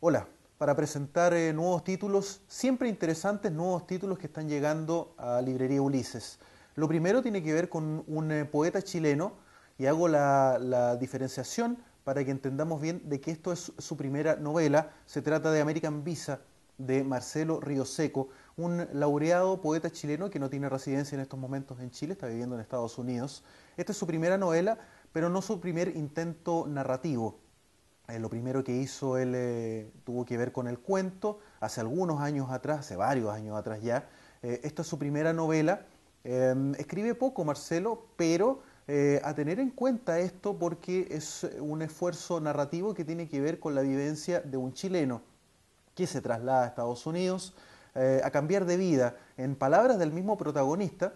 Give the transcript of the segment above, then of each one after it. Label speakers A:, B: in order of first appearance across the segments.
A: Hola, para presentar eh, nuevos títulos, siempre interesantes nuevos títulos que están llegando a Librería Ulises. Lo primero tiene que ver con un eh, poeta chileno y hago la, diferenciación para que entendamos bien de que esto es su primera novela. Se trata de American Visa de Marcelo Rioseco, un laureado poeta chileno que no tiene residencia en estos momentos en Chile, está viviendo en Estados Unidos. Esta es su primera novela, pero no su primer intento narrativo eh, lo primero que hizo él eh, tuvo que ver con el cuento, hace algunos años atrás, hace varios años atrás ya. Eh, esta es su primera novela. Em, escribe poco Marcelo, pero a tener en cuenta esto porque es un esfuerzo narrativo que tiene que ver con la vivencia de un chileno que se traslada a Estados Unidos a cambiar de vida, en palabras del mismo protagonista,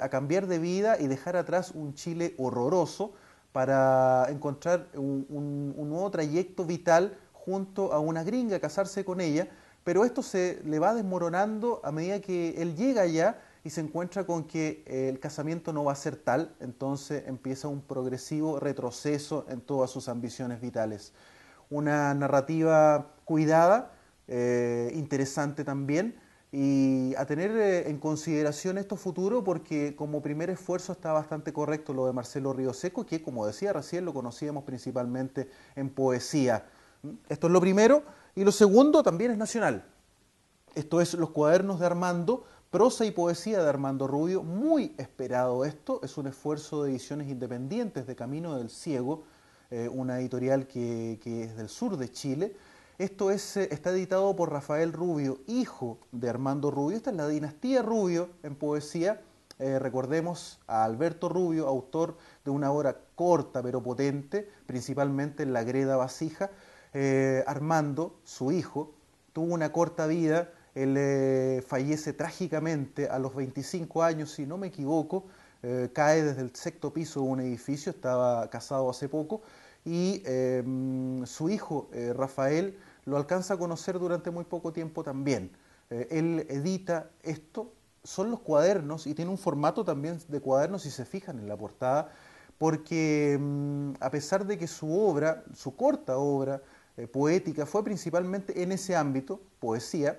A: a cambiar de vida y dejar atrás un Chile horroroso, para encontrar un, nuevo trayecto vital junto a una gringa, casarse con ella, pero esto se le va desmoronando a medida que él llega allá y se encuentra con que eh, el casamiento no va a ser tal, entonces empieza un progresivo retroceso en todas sus ambiciones vitales. Una narrativa cuidada, eh, interesante también, y a tener eh, en consideración esto futuro porque como primer esfuerzo está bastante correcto lo de Marcelo Río Seco, que como decía recién lo conocíamos principalmente en poesía. ¿Mm? Esto es lo primero. Y lo segundo también es nacional. Esto es los cuadernos de Armando, prosa y poesía de Armando Rubio. Muy esperado esto. Es un esfuerzo de ediciones independientes de Camino del Ciego, eh, una editorial que es del sur de Chile esto eh, está editado por Rafael Rubio, hijo de Armando Rubio. Esta es la dinastía Rubio en poesía. Eh, recordemos a Alberto Rubio, autor de una obra corta pero potente, principalmente en La Greda Vasija. Eh, Armando, su hijo, tuvo una corta vida, él fallece trágicamente a los 25 años, si no me equivoco, cae desde el sexto piso de un edificio, estaba casado hace poco, y em, su hijo, Rafael, lo alcanza a conocer durante muy poco tiempo también. Eh, él edita esto, son los cuadernos y tiene un formato también de cuadernos si se fijan en la portada, porque mm, a pesar de que su obra, su corta obra eh, poética fue principalmente en ese ámbito, poesía,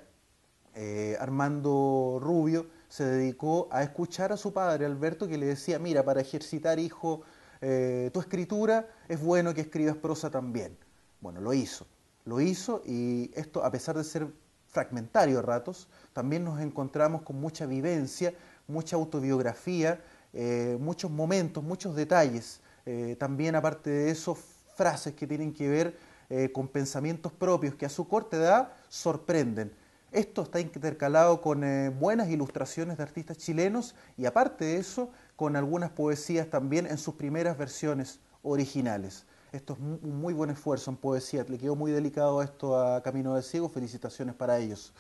A: eh, Armando Rubio se dedicó a escuchar a su padre Alberto que le decía, mira, para ejercitar hijo tu escritura es bueno que escribas prosa también. Bueno, lo hizo. Lo hizo y esto, a pesar de ser fragmentario a ratos, también nos encontramos con mucha vivencia, mucha autobiografía, eh, muchos momentos, muchos detalles. Eh, también, aparte de eso, frases que tienen que ver eh, con pensamientos propios que a su corta edad sorprenden. Esto está intercalado con buenas ilustraciones de artistas chilenos y aparte de eso, con algunas poesías también en sus primeras versiones originales. Esto es un muy buen esfuerzo en poesía. Le quedó muy delicado esto a Camino de Ciego. Felicitaciones para ellos.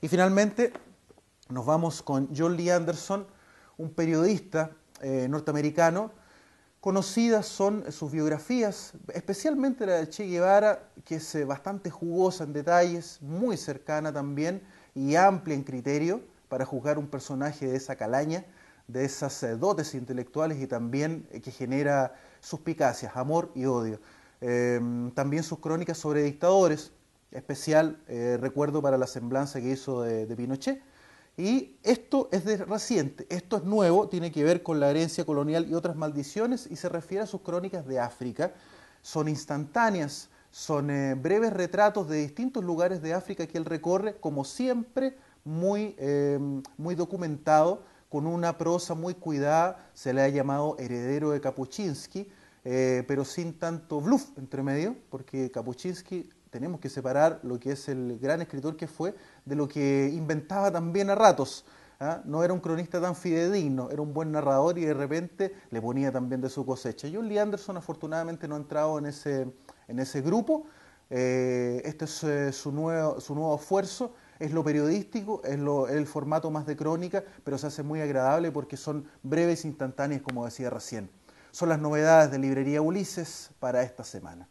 A: Y finalmente nos vamos con John Lee Anderson, un periodista eh, norteamericano. Conocidas son sus biografías, especialmente la de Che Guevara, que es eh, bastante jugosa en detalles, muy cercana también y amplia en criterio para juzgar un personaje de esa calaña de esas eh, dotes intelectuales y también eh, que genera suspicacias, amor y odio. Em, también sus crónicas sobre dictadores, especial eh, recuerdo para la semblanza que hizo de, Pinochet. Y esto es de reciente, esto es nuevo, tiene que ver con la herencia colonial y otras maldiciones y se refiere a sus crónicas de África. Son instantáneas, son breves retratos de distintos lugares de África que él recorre, como siempre, muy, em, muy documentado con una prosa muy cuidada, se le ha llamado heredero de Kapuczynski, eh, pero sin tanto bluff entre medio, porque Kapuscinski, tenemos que separar lo que es el gran escritor que fue de lo que inventaba también a ratos. ¿ah? no era un cronista tan fidedigno, era un buen narrador y de repente le ponía también de su cosecha. John Lee Anderson afortunadamente no ha entrado en ese, en ese grupo, eh, este es eh, su, nuevo, su nuevo esfuerzo es lo periodístico, es, lo, el formato más de crónica, pero se hace muy agradable porque son breves, instantáneas, como decía recién. Son las novedades de Librería Ulises para esta semana.